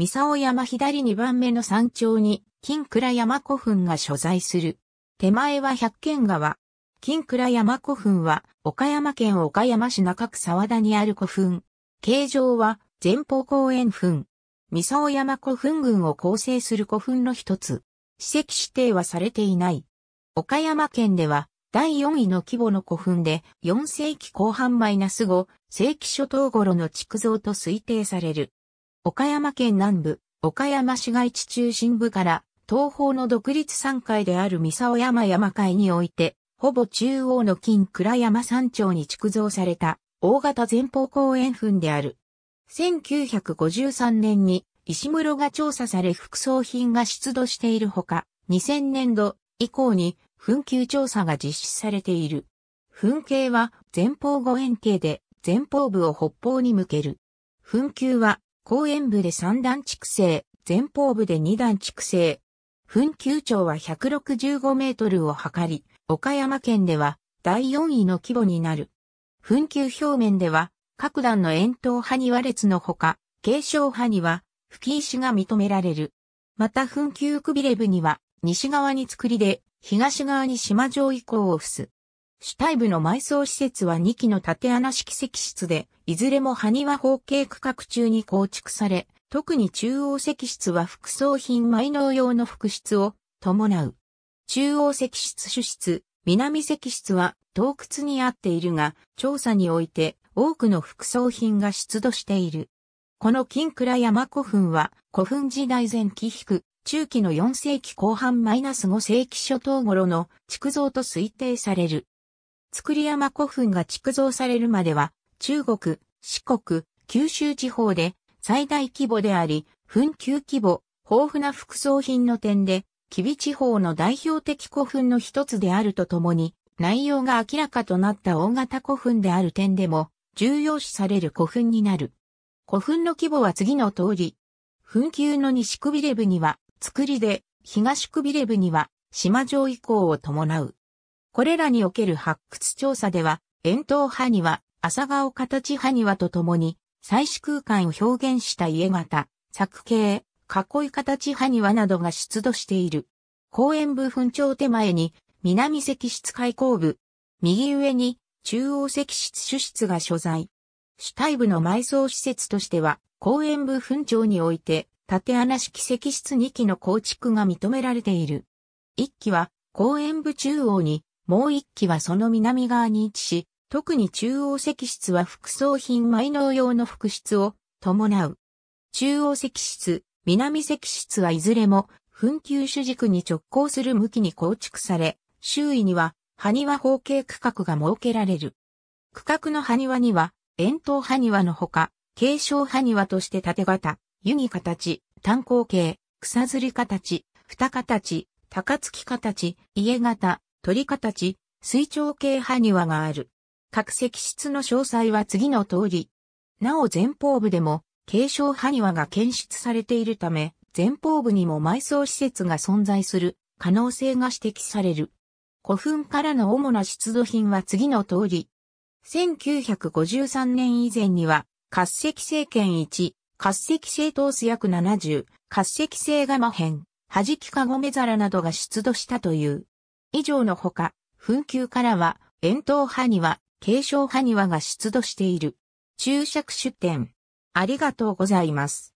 三沢山左2番目の山頂に、金倉山古墳が所在する。手前は百軒川。金倉山古墳は、岡山県岡山市中区沢田にある古墳。形状は、前方後円墳。三沢山古墳群を構成する古墳の一つ。史跡指定はされていない。岡山県では、第4位の規模の古墳で、4世紀後半マイナス5、世紀初頭頃の築造と推定される。岡山県南部、岡山市街地中心部から東方の独立山海である三沢山山海において、ほぼ中央の金倉山山頂に築造された大型前方公園墳である。1953年に石室が調査され副葬品が出土しているほか、2000年度以降に墳丘調査が実施されている。墳形は前方後円形で前方部を北方に向ける。墳丘は後円部で3段築成、前方部で2段築成。墳丘長は165メートルを測り、岡山県では第4位の規模になる。墳丘表面では、各段の円筒派にれ列のほか、継承派には、吹石が認められる。また墳丘くびれ部には、西側に作りで、東側に島上以降を付す。主体部の埋葬施設は2基の縦穴式石室で、いずれも埴輪方形区画中に構築され、特に中央石室は副葬品埋納用の副室を伴う。中央石室主室、南石室は洞窟にあっているが、調査において多くの副葬品が出土している。この金倉山古墳は古墳時代前期低、中期の4世紀後半マイナス -5 世紀初頭頃の築造と推定される。造山古墳が築造されるまでは、中国、四国、九州地方で最大規模であり、墳丘規模、豊富な副葬品の点で、吉備地方の代表的古墳の一つであるとともに、内容が明らかとなった大型古墳である点でも、重要視される古墳になる。古墳の規模は次の通り。墳丘の西くびれ部には、造りで、東くびれ部には、島上以降を伴う。これらにおける発掘調査では、円筒派には、朝顔形派にはとともに、祭祀空間を表現した家型、作形、囲い形派にはなどが出土している。公園部分頂手前に、南石室開口部、右上に、中央石室主室が所在。主体部の埋葬施設としては、公園部分頂において、縦穴式石室2基の構築が認められている。1基は、公園部中央に、もう一基はその南側に位置し、特に中央石室は副葬品埋納用の副室を伴う。中央石室、南石室はいずれも、紛糾主軸に直行する向きに構築され、周囲には、埴輪方形区画が設けられる。区画の埴輪には、円筒埴輪のほか、継承埴輪として縦型、湯木形、単鉱形、草釣り形、二形、高月形、家型、鳥形、水長系埴輪がある。各石室の詳細は次の通り。なお前方部でも、継承埴輪が検出されているため、前方部にも埋葬施設が存在する可能性が指摘される。古墳からの主な出土品は次の通り。1953年以前には、滑石聖剣1、滑石聖トース約70、滑石聖ガマ編、弾きかごめ皿などが出土したという。以上のほか、紛糾からは、遠筒派には、継承派にはが出土している。注釈出典。ありがとうございます。